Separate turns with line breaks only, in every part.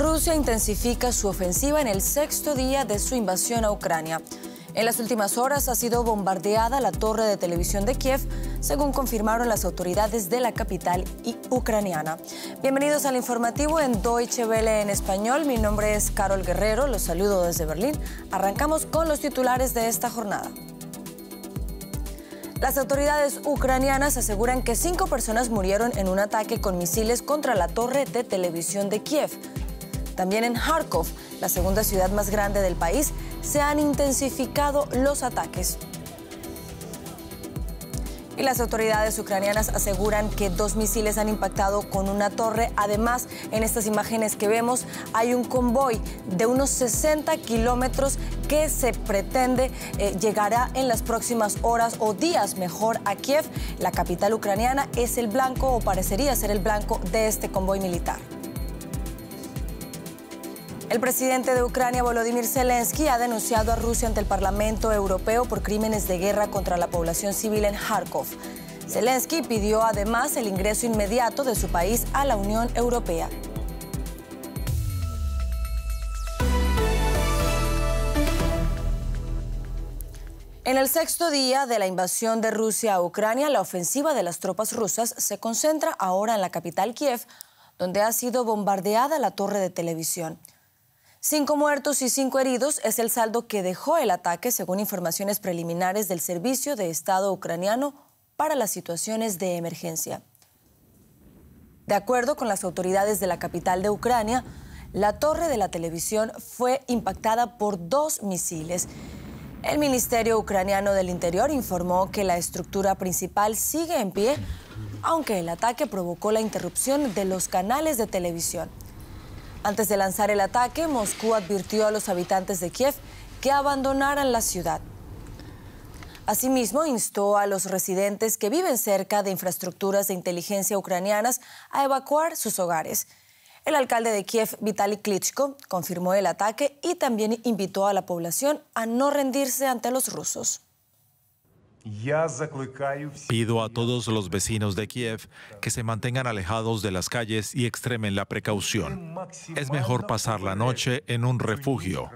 Rusia intensifica su ofensiva en el sexto día de su invasión a Ucrania. En las últimas horas ha sido bombardeada la torre de televisión de Kiev, según confirmaron las autoridades de la capital ucraniana. Bienvenidos al informativo en Deutsche Welle en español. Mi nombre es Carol Guerrero, los saludo desde Berlín. Arrancamos con los titulares de esta jornada. Las autoridades ucranianas aseguran que cinco personas murieron en un ataque con misiles contra la torre de televisión de Kiev. También en Kharkov, la segunda ciudad más grande del país, se han intensificado los ataques. Y las autoridades ucranianas aseguran que dos misiles han impactado con una torre. Además, en estas imágenes que vemos hay un convoy de unos 60 kilómetros que se pretende eh, llegará en las próximas horas o días mejor a Kiev. La capital ucraniana es el blanco o parecería ser el blanco de este convoy militar. El presidente de Ucrania, Volodymyr Zelensky, ha denunciado a Rusia ante el Parlamento Europeo por crímenes de guerra contra la población civil en Kharkov. Zelensky pidió además el ingreso inmediato de su país a la Unión Europea. En el sexto día de la invasión de Rusia a Ucrania, la ofensiva de las tropas rusas se concentra ahora en la capital Kiev, donde ha sido bombardeada la torre de televisión. Cinco muertos y cinco heridos es el saldo que dejó el ataque, según informaciones preliminares del Servicio de Estado ucraniano para las situaciones de emergencia. De acuerdo con las autoridades de la capital de Ucrania, la torre de la televisión fue impactada por dos misiles. El Ministerio Ucraniano del Interior informó que la estructura principal sigue en pie, aunque el ataque provocó la interrupción de los canales de televisión. Antes de lanzar el ataque, Moscú advirtió a los habitantes de Kiev que abandonaran la ciudad. Asimismo, instó a los residentes que viven cerca de infraestructuras de inteligencia ucranianas a evacuar sus hogares. El alcalde de Kiev, Vitaly Klitschko, confirmó el ataque y también invitó a la población a no rendirse ante los rusos.
Pido a todos los vecinos de Kiev que se mantengan alejados de las calles y extremen la precaución. Es mejor pasar la noche en un refugio.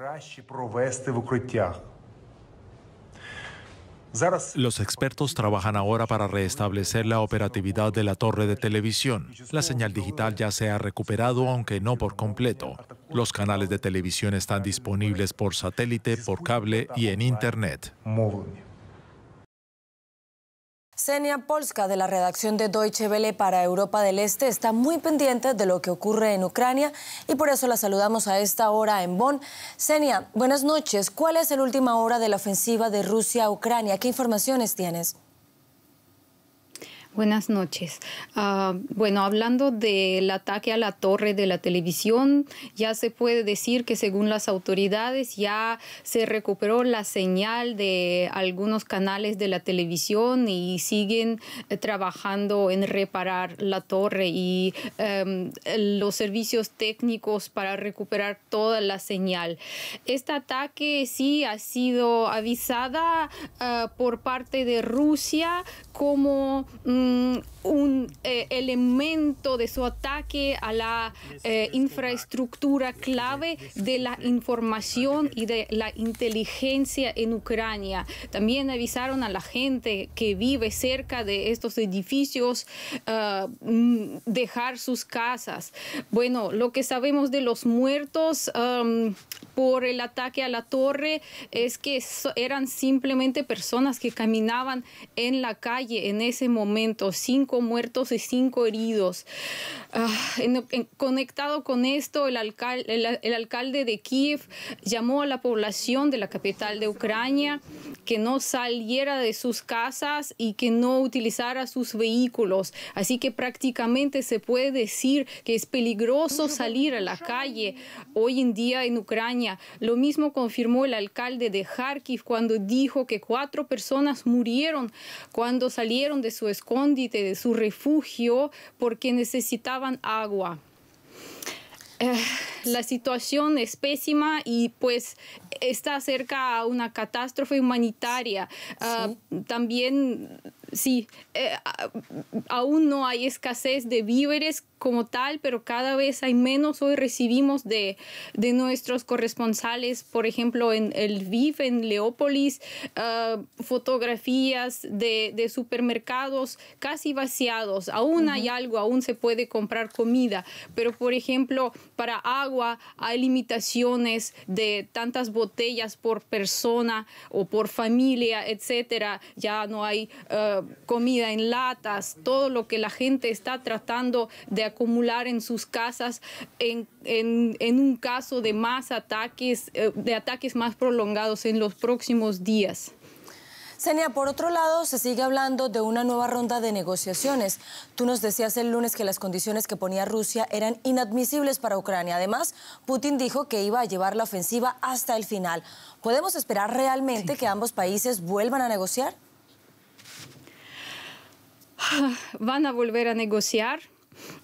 Los expertos trabajan ahora para restablecer la operatividad de la torre de televisión. La señal digital ya se ha recuperado, aunque no por completo. Los canales de televisión están disponibles por satélite, por cable y en Internet.
Xenia Polska, de la redacción de Deutsche Welle para Europa del Este, está muy pendiente de lo que ocurre en Ucrania y por eso la saludamos a esta hora en Bonn. Xenia, buenas noches. ¿Cuál es la última hora de la ofensiva de Rusia a Ucrania? ¿Qué informaciones tienes?
Buenas noches. Ah, bueno, hablando del ataque a la torre de la televisión, ya se puede decir que según las autoridades ya se recuperó la señal de algunos canales de la televisión y siguen eh, trabajando en reparar la torre y em, los servicios técnicos para recuperar toda la señal. Este ataque sí ha sido avisada ah, por parte de Rusia como mm, un eh, elemento de su ataque a la eh, infraestructura clave de la información y de la inteligencia en Ucrania. También avisaron a la gente que vive cerca de estos edificios eh, mm, dejar sus casas. Bueno, lo que sabemos de los muertos um, por el ataque a la torre es que eran simplemente personas que caminaban en la calle en ese momento. Cinco muertos y cinco heridos. Ah, conectado con esto, el, el, alcalde de Kiev llamó a la población de la capital de Ucrania que no saliera de sus casas y que no utilizara sus vehículos. Así que prácticamente se puede decir que es peligroso salir a la calle hoy en día en Ucrania. Lo mismo confirmó el alcalde de Kharkiv cuando dijo que cuatro personas murieron cuando salieron de su escondite, de su refugio porque necesitaban agua. Eh, la situación es pésima y pues está cerca a una catástrofe humanitaria. Ah, también sí, eh, aún no hay escasez de víveres como tal, pero cada vez hay menos. Hoy recibimos de, de nuestros corresponsales, por ejemplo, en el VIF, en Leópolis, ah, fotografías de, supermercados casi vaciados. Aún hay algo, aún se puede comprar comida, pero por ejemplo, para agua hay limitaciones de tantas botellas por persona o por familia, etcétera. Ya no hay ah, comida en latas, todo lo que la gente está tratando de acumular en sus casas en, un caso de más ataques, eh, de ataques más prolongados en los próximos días. Senia, por otro lado, se sigue hablando de
una nueva ronda de negociaciones. Tú nos decías el lunes que las condiciones que ponía Rusia eran inadmisibles para Ucrania. Además, Putin dijo que iba a llevar la ofensiva hasta el final. ¿Podemos esperar realmente que ambos países vuelvan a negociar?
van a volver a negociar.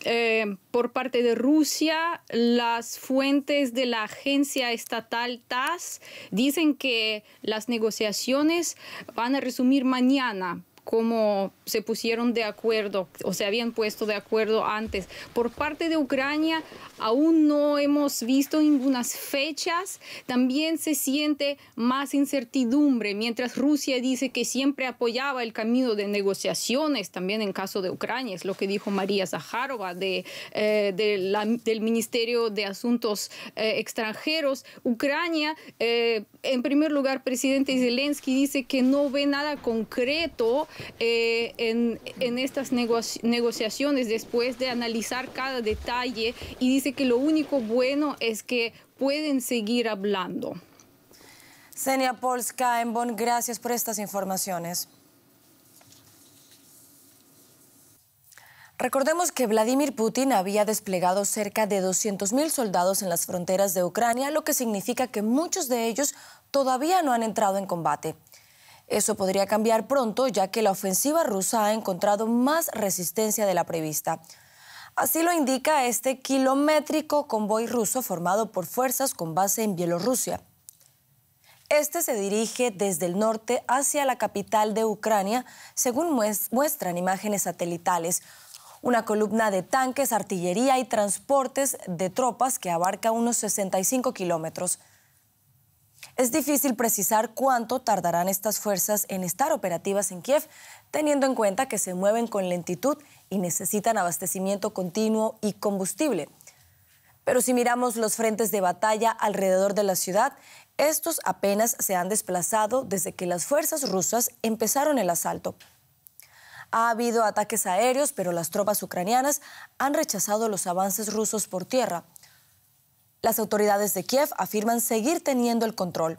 Eh, por parte de Rusia, las fuentes de la agencia estatal TAS dicen que las negociaciones van a resumir mañana como se pusieron de acuerdo o se habían puesto de acuerdo antes. Por parte de Ucrania aún no hemos visto ninguna fechas, también se siente más incertidumbre, mientras Rusia dice que siempre apoyaba el camino de negociaciones, también en caso de Ucrania, es lo que dijo María Zaharova de, eh, del Ministerio de Asuntos eh, Extranjeros. Ucrania, eh, en primer lugar, presidente Zelensky dice que no ve nada concreto en, estas negociaciones después de analizar cada detalle y dice que lo único bueno es que pueden seguir hablando.
Senia Polska, en gracias por estas informaciones. Recordemos que Vladimir Putin había desplegado cerca de 200.000 soldados en las fronteras de Ucrania, lo que significa que muchos de ellos todavía no han entrado en combate. Eso podría cambiar pronto, ya que la ofensiva rusa ha encontrado más resistencia de la prevista. Así lo indica este kilométrico convoy ruso formado por fuerzas con base en Bielorrusia. Este se dirige desde el norte hacia la capital de Ucrania, según muestran imágenes satelitales. Una columna de tanques, artillería y transportes de tropas que abarca unos 65 kilómetros. Es difícil precisar cuánto tardarán estas fuerzas en estar operativas en Kiev, teniendo en cuenta que se mueven con lentitud y necesitan abastecimiento continuo y combustible. Pero si miramos los frentes de batalla alrededor de la ciudad, estos apenas se han desplazado desde que las fuerzas rusas empezaron el asalto. Ha habido ataques aéreos, pero las tropas ucranianas han rechazado los avances rusos por tierra. Las autoridades de Kiev afirman seguir teniendo el control.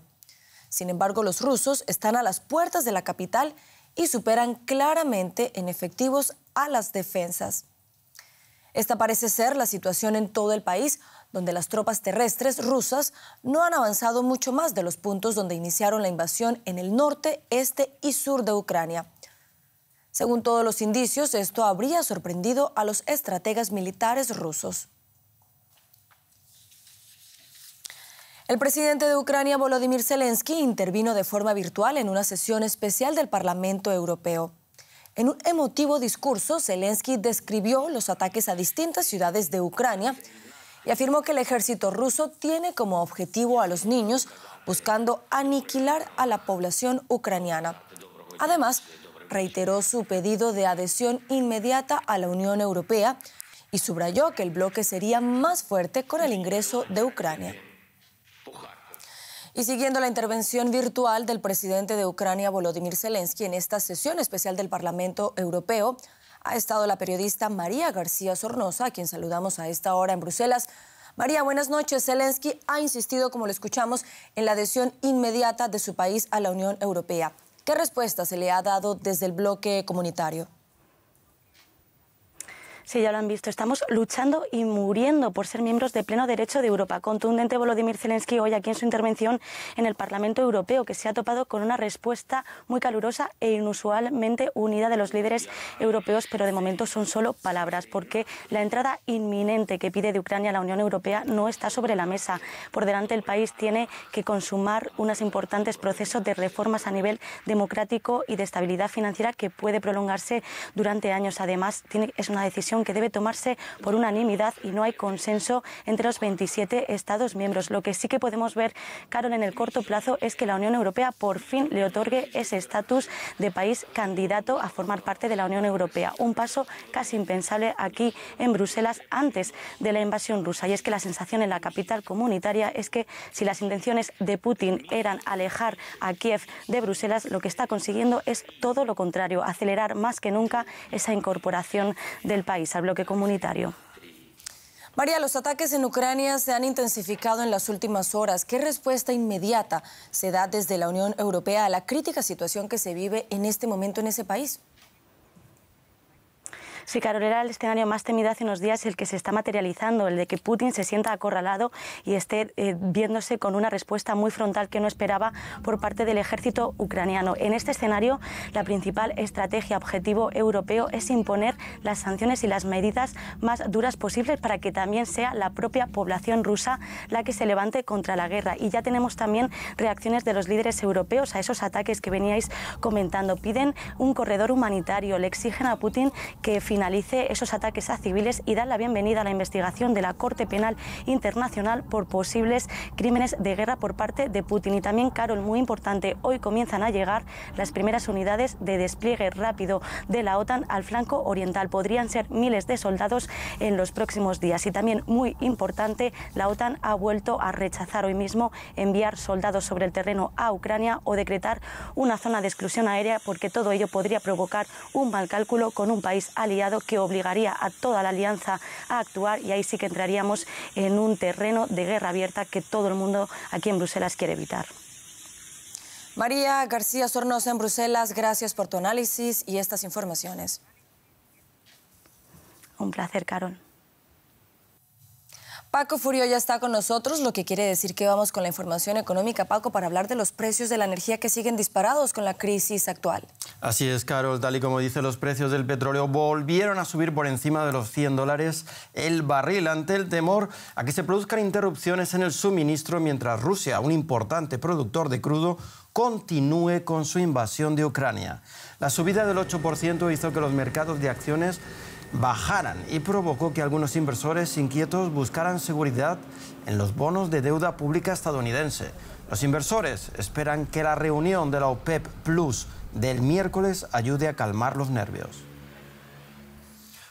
Sin embargo, los rusos están a las puertas de la capital y superan claramente en efectivos a las defensas. Esta parece ser la situación en todo el país, donde las tropas terrestres rusas no han avanzado mucho más de los puntos donde iniciaron la invasión en el norte, este y sur de Ucrania. Según todos los indicios, esto habría sorprendido a los estrategas militares rusos. El presidente de Ucrania, Volodymyr Zelensky, intervino de forma virtual en una sesión especial del Parlamento Europeo. En un emotivo discurso, Zelensky describió los ataques a distintas ciudades de Ucrania y afirmó que el ejército ruso tiene como objetivo a los niños, buscando aniquilar a la población ucraniana. Además, reiteró su pedido de adhesión inmediata a la Unión Europea y subrayó que el bloque sería más fuerte con el ingreso de Ucrania. Y siguiendo la intervención virtual del presidente de Ucrania, Volodymyr Zelensky, en esta sesión especial del Parlamento Europeo, ha estado la periodista María García Sornosa, a quien saludamos a esta hora en Bruselas. María, buenas noches. Zelensky ha insistido, como lo escuchamos, en la adhesión inmediata de su país a la Unión Europea. ¿Qué respuesta se le ha dado desde el bloque comunitario?
Sí, ya lo han visto. Estamos luchando y muriendo por ser miembros de pleno derecho de Europa. Contundente Volodymyr Zelensky hoy aquí en su intervención en el Parlamento Europeo, que se ha topado con una respuesta muy calurosa e inusualmente unida de los líderes europeos, pero de momento son solo palabras, porque la entrada inminente que pide de Ucrania a la Unión Europea no está sobre la mesa. Por delante el país tiene que consumar unos importantes procesos de reformas a nivel democrático y de estabilidad financiera que puede prolongarse durante años. Además, tiene, es una decisión que debe tomarse por unanimidad y no hay consenso entre los 27 Estados miembros. Lo que sí que podemos ver, Carol, en el corto plazo es que la Unión Europea por fin le otorgue ese estatus de país candidato a formar parte de la Unión Europea. Un paso casi impensable aquí en Bruselas antes de la invasión rusa. Y es que la sensación en la capital comunitaria es que si las intenciones de Putin eran alejar a Kiev de Bruselas, lo que está consiguiendo es todo lo contrario, acelerar más que nunca esa incorporación del país al bloque comunitario.
María,
los ataques en Ucrania se han intensificado en las últimas horas. ¿Qué respuesta inmediata se da desde la Unión Europea a la crítica situación que se vive en este momento en ese país?
Sí, Carol, era el escenario más temido hace unos días el que se está materializando, el de que Putin se sienta acorralado y esté eh, viéndose con una respuesta muy frontal que no esperaba por parte del ejército ucraniano. En este escenario, la principal estrategia objetivo europeo es imponer las sanciones y las medidas más duras posibles para que también sea la propia población rusa la que se levante contra la guerra. Y ya tenemos también reacciones de los líderes europeos a esos ataques que veníais comentando. Piden un corredor humanitario, le exigen a Putin que finalmente finalice esos ataques a civiles y dar la bienvenida a la investigación de la Corte Penal Internacional por posibles crímenes de guerra por parte de Putin. Y también, Carol, muy importante, hoy comienzan a llegar las primeras unidades de despliegue rápido de la OTAN al flanco oriental. Podrían ser miles de soldados en los próximos días. Y también, muy importante, la OTAN ha vuelto a rechazar hoy mismo enviar soldados sobre el terreno a Ucrania o decretar una zona de exclusión aérea porque todo ello podría provocar un mal cálculo con un país aliado que obligaría a toda la alianza a actuar y ahí sí que entraríamos en un terreno de guerra abierta que todo el mundo aquí en Bruselas quiere evitar.
María García Sornosa en Bruselas, gracias por tu análisis y estas informaciones.
Un placer, Carol.
Paco Furio ya está con nosotros, lo que quiere decir que vamos con la información económica, Paco, para hablar de los precios de la energía que siguen disparados con la crisis actual.
Así es, Carol, tal y como dice, los precios del petróleo volvieron a subir por encima de los 100 dólares el barril ante el temor a que se produzcan interrupciones en el suministro mientras Rusia, un importante productor de crudo, continúe con su invasión de Ucrania. La subida del 8% hizo que los mercados de acciones bajaran y provocó que algunos inversores inquietos buscaran seguridad en los bonos de deuda pública estadounidense. Los inversores esperan que la reunión de la OPEP Plus del miércoles ayude a calmar los nervios.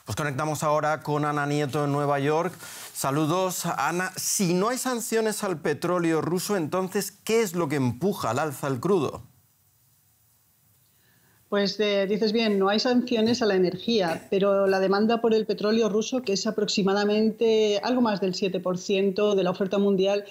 Nos pues conectamos ahora con Ana Nieto en Nueva York. Saludos, Ana. Si no hay sanciones al petróleo ruso, entonces, ¿qué es lo que empuja al alza el crudo?
Pues eh, dices bien, no hay sanciones a la energía, pero la demanda por el petróleo ruso, que es aproximadamente algo más del 7% de la oferta mundial,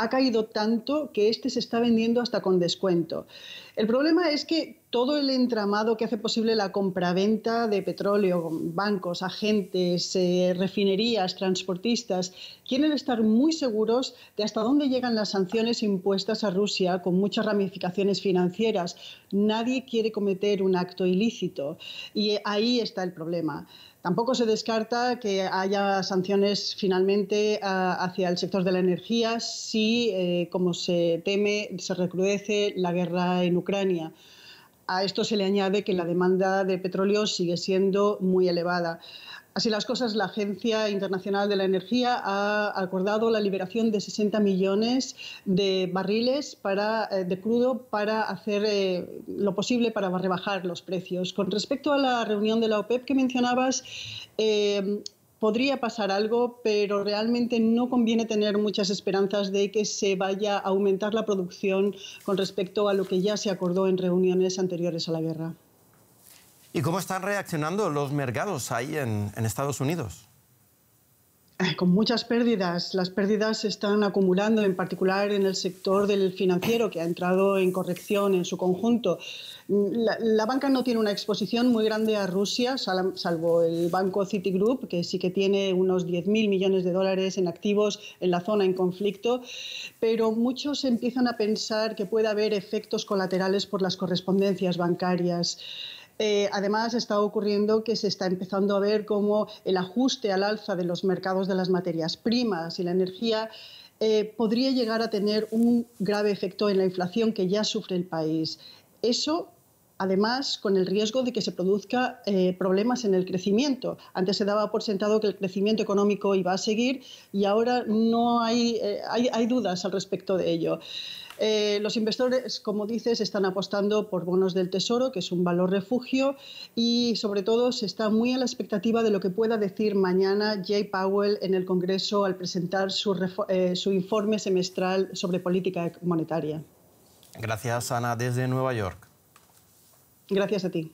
ha caído tanto que este se está vendiendo hasta con descuento. El problema es que todo el entramado que hace posible la compraventa de petróleo, bancos, agentes, eh, refinerías, transportistas, quieren estar muy seguros de hasta dónde llegan las sanciones impuestas a Rusia con muchas ramificaciones financieras. Nadie quiere cometer un acto ilícito y ahí está el problema. Tampoco se descarta que haya sanciones finalmente ah, hacia el sector de la energía si, eh, como se teme, se recrudece la guerra en Ucrania. A esto se le añade que la demanda de petróleo sigue siendo muy elevada. Así las cosas, la Agencia Internacional de la Energía ha acordado la liberación de 60 millones de barriles eh, de crudo para hacer eh, lo posible para rebajar los precios. Con respecto a la reunión de la OPEP que mencionabas, eh, podría pasar algo, pero realmente no conviene tener muchas esperanzas de que se vaya a aumentar la producción con respecto a lo que ya se acordó en reuniones anteriores a la guerra.
¿Y cómo están reaccionando los mercados ahí en, Estados Unidos?
Eh, con muchas pérdidas. Las pérdidas se están acumulando, en particular en el sector del financiero, que ha entrado en corrección en su conjunto. Mm, la, la, banca no tiene una exposición muy grande a Rusia, salvo el banco Citigroup, que sí que tiene unos 10.000 millones de dólares en activos en la zona en conflicto, pero muchos empiezan a pensar que puede haber efectos colaterales por las correspondencias bancarias. Eh, además, está ocurriendo que se está empezando a ver cómo el ajuste al alza de los mercados de las materias primas y la energía eh, podría llegar a tener un grave efecto en la inflación que ya sufre el país. Eso además con el riesgo de que se produzca eh, problemas en el crecimiento. Antes se daba por sentado que el crecimiento económico iba a seguir y ahora no hay, hay dudas al respecto de ello. Eh, los inversores, como dices, están apostando por bonos del tesoro, que es un valor refugio, y sobre todo se está muy a la expectativa de lo que pueda decir mañana Jay Powell en el Congreso al presentar su, eh, su informe semestral sobre política monetaria.
Gracias, Ana, desde Nueva York.
Gracias a ti.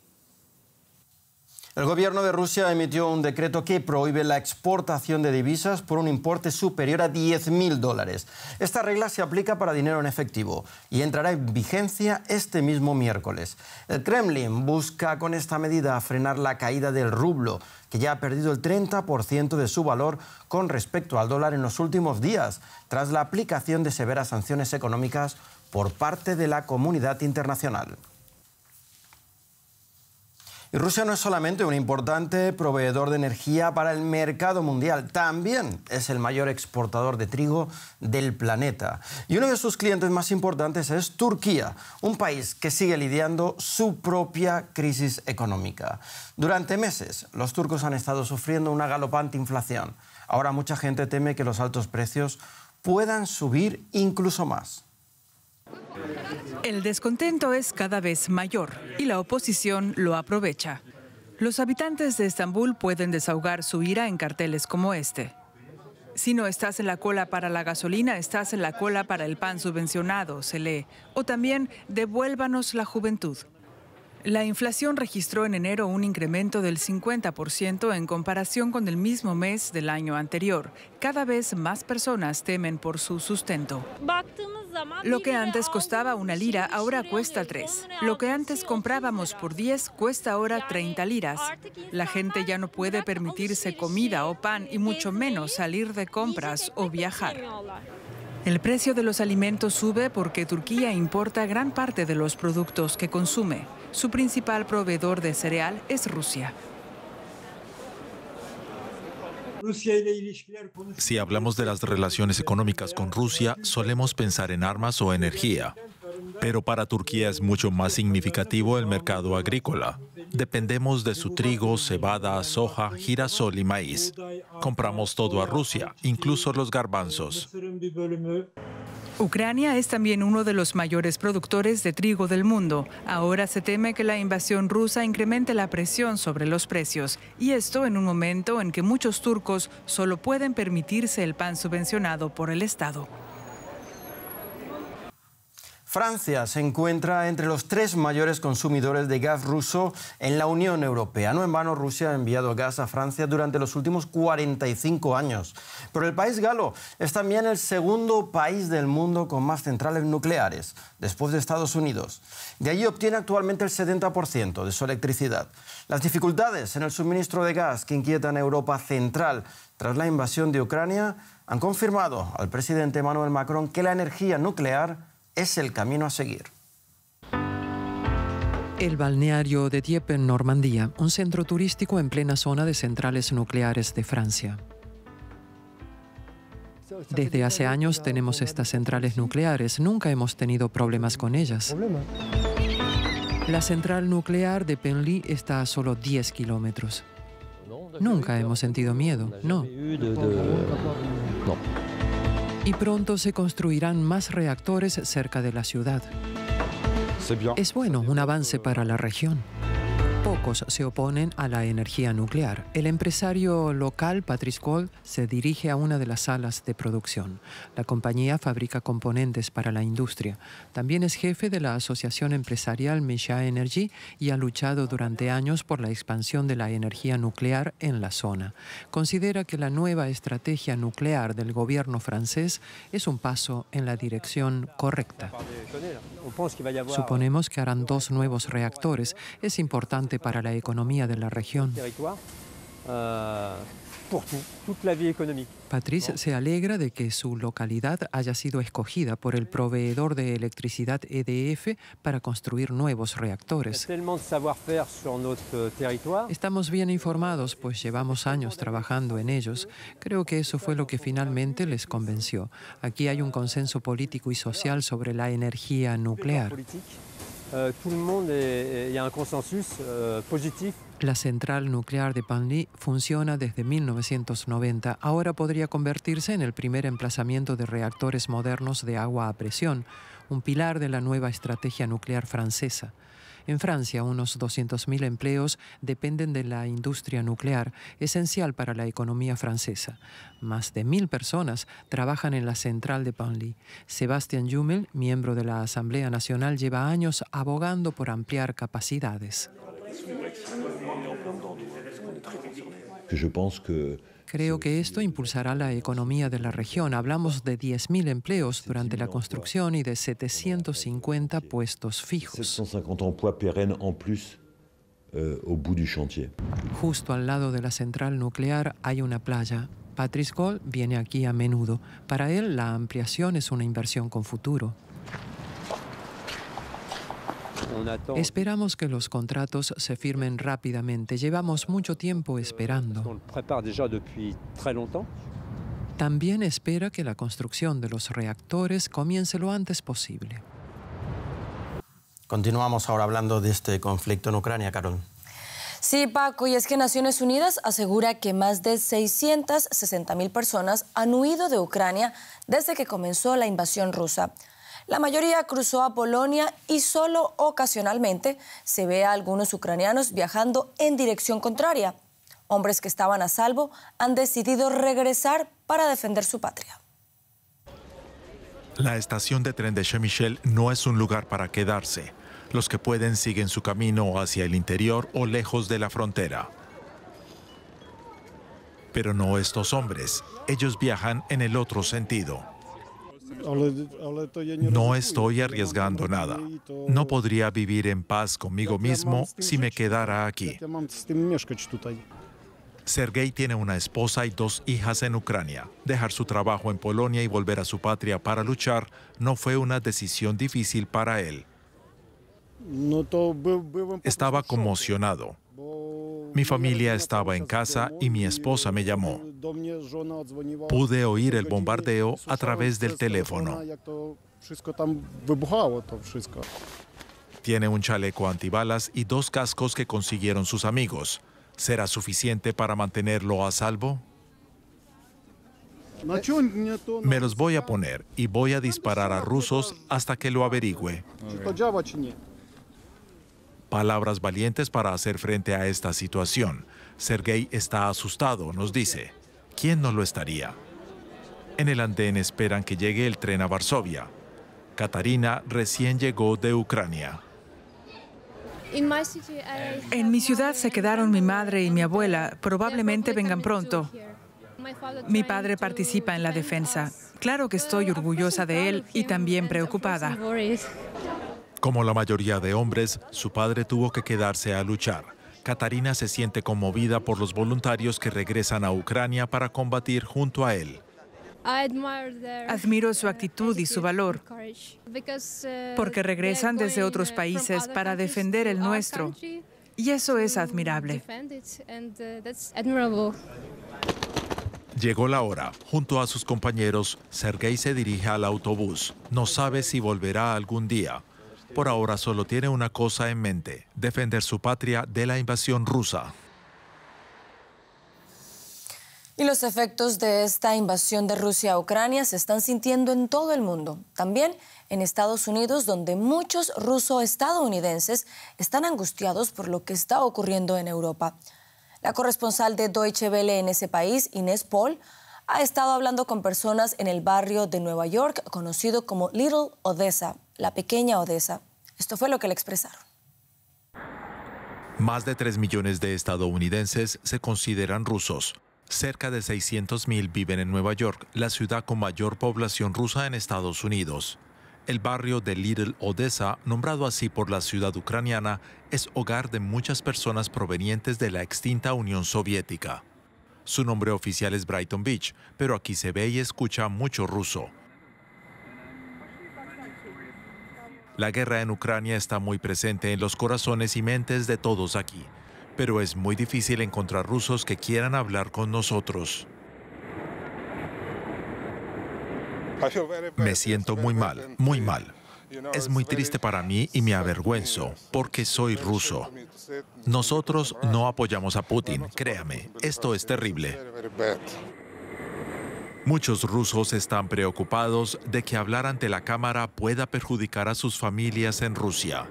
El gobierno de Rusia emitió un decreto que prohíbe la exportación de divisas por un importe superior a 10.000 dólares. Esta regla se aplica para dinero en efectivo y entrará en vigencia este mismo miércoles. El Kremlin busca con esta medida frenar la caída del rublo, que ya ha perdido el 30% de su valor con respecto al dólar en los últimos días, tras la aplicación de severas sanciones económicas por parte de la comunidad internacional. Rusia no es solamente un importante proveedor de energía para el mercado mundial, también es el mayor exportador de trigo del planeta. Y uno de sus clientes más importantes es Turquía, un país que sigue lidiando su propia crisis económica. Durante meses, los turcos han estado sufriendo una galopante inflación. Ahora mucha gente teme que los altos precios puedan subir incluso más.
El descontento es cada vez mayor y la oposición lo aprovecha. Los habitantes de Estambul pueden desahogar su ira en carteles como este. Si no estás en la cola para la gasolina, estás en la cola para el pan subvencionado, se lee. O también, devuélvanos la juventud. La inflación registró en enero un incremento del 50% en comparación con el mismo mes del año anterior. Cada vez más personas temen por su sustento.
Lo que antes
costaba una lira ahora cuesta tres. Lo que antes comprábamos por diez, cuesta ahora 30 liras. La gente ya no puede permitirse comida o pan y mucho menos salir de compras o viajar. El precio de los alimentos sube porque Turquía importa gran parte de los productos que consume. Su principal proveedor de cereal es Rusia.
Si hablamos de las relaciones económicas con Rusia, solemos pensar en armas o energía. Pero para Turquía es mucho más significativo el mercado agrícola. Dependemos de su trigo, cebada, soja, girasol y maíz. Compramos todo a Rusia, incluso los garbanzos.
Ucrania es también uno de los mayores productores de trigo del mundo. Ahora se teme que la invasión rusa incremente la presión sobre los precios, y esto en un momento en que muchos turcos solo pueden permitirse el pan subvencionado por el Estado. Francia
se encuentra entre los tres mayores consumidores de gas ruso en la Unión Europea. No en vano, Rusia ha enviado gas a Francia durante los últimos 45 años. Pero el país galo es también el segundo país del mundo con más centrales nucleares, después de Estados Unidos. De allí obtiene actualmente el 70% de su electricidad. Las dificultades en el suministro de gas que inquietan a Europa Central tras la invasión de Ucrania han confirmado al presidente Emmanuel Macron que la energía nuclear es el camino a seguir.
El balneario de Dieppe en Normandía, un centro turístico en plena zona de centrales nucleares de Francia. Desde hace años tenemos estas centrales nucleares, nunca hemos tenido problemas con ellas. La central nuclear de Penly está a solo 10 kilómetros. Nunca hemos sentido miedo, no y pronto se construirán más reactores cerca de la ciudad. Es bueno, un avance para la región. Pocos se oponen a la energía nuclear. El empresario local, Patrice Gold, se dirige a una de las salas de producción. La compañía fabrica componentes para la industria. También es jefe de la asociación empresarial Misha Energy y ha luchado durante años por la expansión de la energía nuclear en la zona. Considera que la nueva estrategia nuclear del gobierno francés es un paso en la dirección correcta. Suponemos que harán dos nuevos reactores. Es importante para la economía de la región. Patrice se alegra de que su localidad haya sido escogida por el proveedor de electricidad EDF para construir nuevos reactores. Estamos bien informados, pues llevamos años trabajando en ellos. Creo que eso fue lo que finalmente les convenció. Aquí hay un consenso político y social sobre la energía nuclear. La central nuclear de Panli funciona desde 1990. Ahora podría convertirse en el primer emplazamiento de reactores modernos de agua a presión, un pilar de la nueva estrategia nuclear francesa. En Francia, unos 200.000 empleos dependen de la industria nuclear, esencial para la economía francesa. Más de 1.000 personas trabajan en la central de Panly. Sebastián Jumel, miembro de la Asamblea Nacional, lleva años abogando por ampliar capacidades. que Creo que esto impulsará la economía de la región. Hablamos de 10.000 empleos durante la construcción y de 750 puestos fijos. Euh, Justo al lado de la central nuclear hay una playa. Patrice Gold viene aquí a menudo. Para él, la ampliación es una inversión con futuro. Esperamos que los contratos se firmen rápidamente. Llevamos mucho tiempo euh, esperando. También espera que la construcción de los reactores comience lo antes posible.
Continuamos ahora hablando de este conflicto en Ucrania, Carol.
Sí, Paco,
y es que Naciones Unidas asegura que más de 660.000 personas han huido de Ucrania desde que comenzó la invasión rusa. La mayoría cruzó a Polonia y solo ocasionalmente se ve a algunos ucranianos viajando en dirección contraria. Hombres que estaban a salvo han decidido regresar para defender su patria.
La estación de tren de Chemichel no es un lugar para quedarse. Los que pueden siguen su camino hacia el interior o lejos de la frontera. Pero no estos hombres, ellos viajan en el otro sentido. No estoy arriesgando nada. No podría vivir en paz conmigo mismo si me quedara aquí. Sergei tiene una esposa y dos hijas en Ucrania. Dejar su trabajo en Polonia y volver a su patria para luchar no fue una decisión difícil para él. Estaba conmocionado. Mi familia estaba en casa y mi esposa me llamó. Pude oír el bombardeo a través del teléfono. Tiene un chaleco antibalas y dos cascos que consiguieron sus amigos. ¿Será suficiente para mantenerlo a salvo? Me los voy a poner y voy a disparar a rusos hasta que lo averigüe. Palabras valientes para hacer frente a esta situación. Sergei está asustado, nos dice. ¿Quién no lo estaría? En el andén esperan que llegue el tren a Varsovia. Katarina recién llegó de Ucrania.
En mi ciudad se quedaron mi madre y mi abuela. Probablemente vengan pronto. Mi padre participa en la defensa. Claro que estoy orgullosa de él y también preocupada.
Como la mayoría de hombres, su padre tuvo que quedarse a luchar. Katarina se siente conmovida por los voluntarios que regresan a Ucrania para combatir junto a él.
Admiro
su
actitud y su valor,
uh, uh, porque regresan desde otros uh, países para defender el nuestro.
Y eso es admirable.
Llegó la hora. Junto a sus compañeros, Sergei se dirige al autobús. No sabe si volverá algún día por ahora solo tiene una cosa en mente, defender su patria de la invasión rusa.
Y los efectos de esta invasión de Rusia a Ucrania se están sintiendo en todo el mundo, también en Estados Unidos, donde muchos ruso-estadounidenses están angustiados por lo que está ocurriendo en Europa. La corresponsal de Deutsche Welle en ese país, Inés Paul, ha estado hablando con personas en el barrio de Nueva York conocido como Little Odessa, la pequeña Odessa. Esto fue lo que le expresaron.
Más de 3 millones de estadounidenses se consideran rusos. Cerca de 600.000 viven en Nueva York, la ciudad con mayor población rusa en Estados Unidos. El barrio de Little Odessa, nombrado así por la ciudad ucraniana, es hogar de muchas personas provenientes de la extinta Unión Soviética. Su nombre oficial es Brighton Beach, pero aquí se ve y escucha mucho ruso. La guerra en Ucrania está muy presente en los corazones y mentes de todos aquí, pero es muy difícil encontrar rusos que quieran hablar con nosotros. Me siento muy mal, muy mal. Es muy triste para mí y me avergüenzo, porque soy ruso. Nosotros no apoyamos a Putin, créame, esto es terrible. Muchos rusos están preocupados de que hablar ante la Cámara pueda perjudicar a sus familias en Rusia.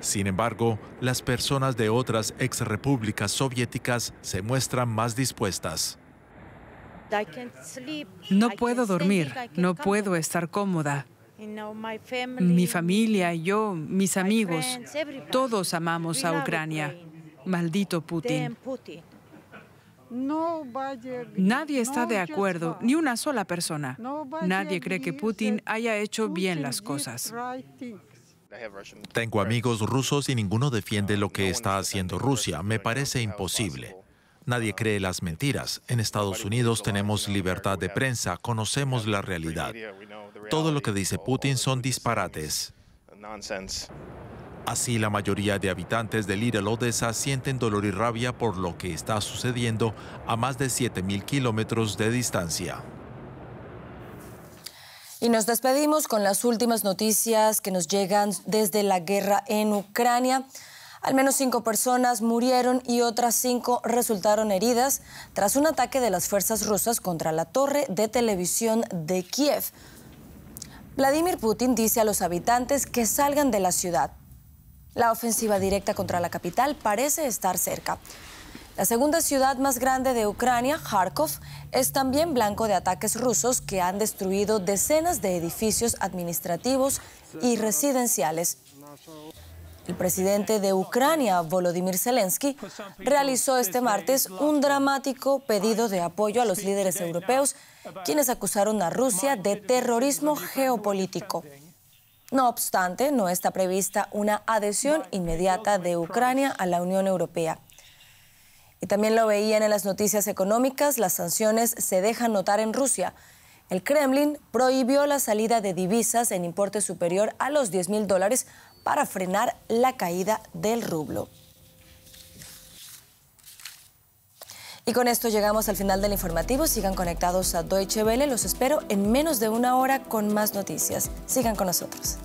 Sin embargo, las personas de otras exrepúblicas soviéticas se muestran más dispuestas.
No puedo dormir, no puedo
estar cómoda. Mi familia, yo, mis amigos, todos amamos a Ucrania. Maldito Putin.
Nadie está de acuerdo,
ni una sola persona.
Nadie cree que
Putin haya hecho bien las cosas.
Tengo amigos rusos y ninguno defiende lo que está haciendo Rusia. Me parece imposible. Nadie cree las mentiras. En Estados Unidos tenemos libertad de prensa, conocemos la realidad. Todo lo que dice Putin son disparates. Así, la mayoría de habitantes de Little Odessa sienten dolor y rabia por lo que está sucediendo a más de 7.000 kilómetros de distancia.
Y nos despedimos con las últimas noticias que nos llegan desde la guerra en Ucrania. Al menos cinco personas murieron y otras cinco resultaron heridas tras un ataque de las fuerzas rusas contra la torre de televisión de Kiev. Vladimir Putin dice a los habitantes que salgan de la ciudad la ofensiva directa contra la capital parece estar cerca. La segunda ciudad más grande de Ucrania, Kharkov, es también blanco de ataques rusos que han destruido decenas de edificios administrativos y residenciales. El presidente de Ucrania, Volodymyr Zelensky, realizó este martes un dramático pedido de apoyo a los líderes europeos, quienes acusaron a Rusia de terrorismo geopolítico. No obstante, no está prevista una adhesión inmediata de Ucrania a la Unión Europea. Y también lo veían en las noticias económicas, las sanciones se dejan notar en Rusia. El Kremlin prohibió la salida de divisas en importe superior a los 10 mil dólares para frenar la caída del rublo. Y con esto llegamos al final del informativo. Sigan conectados a Deutsche Welle. Los espero en menos de una hora con más noticias. Sigan con nosotros.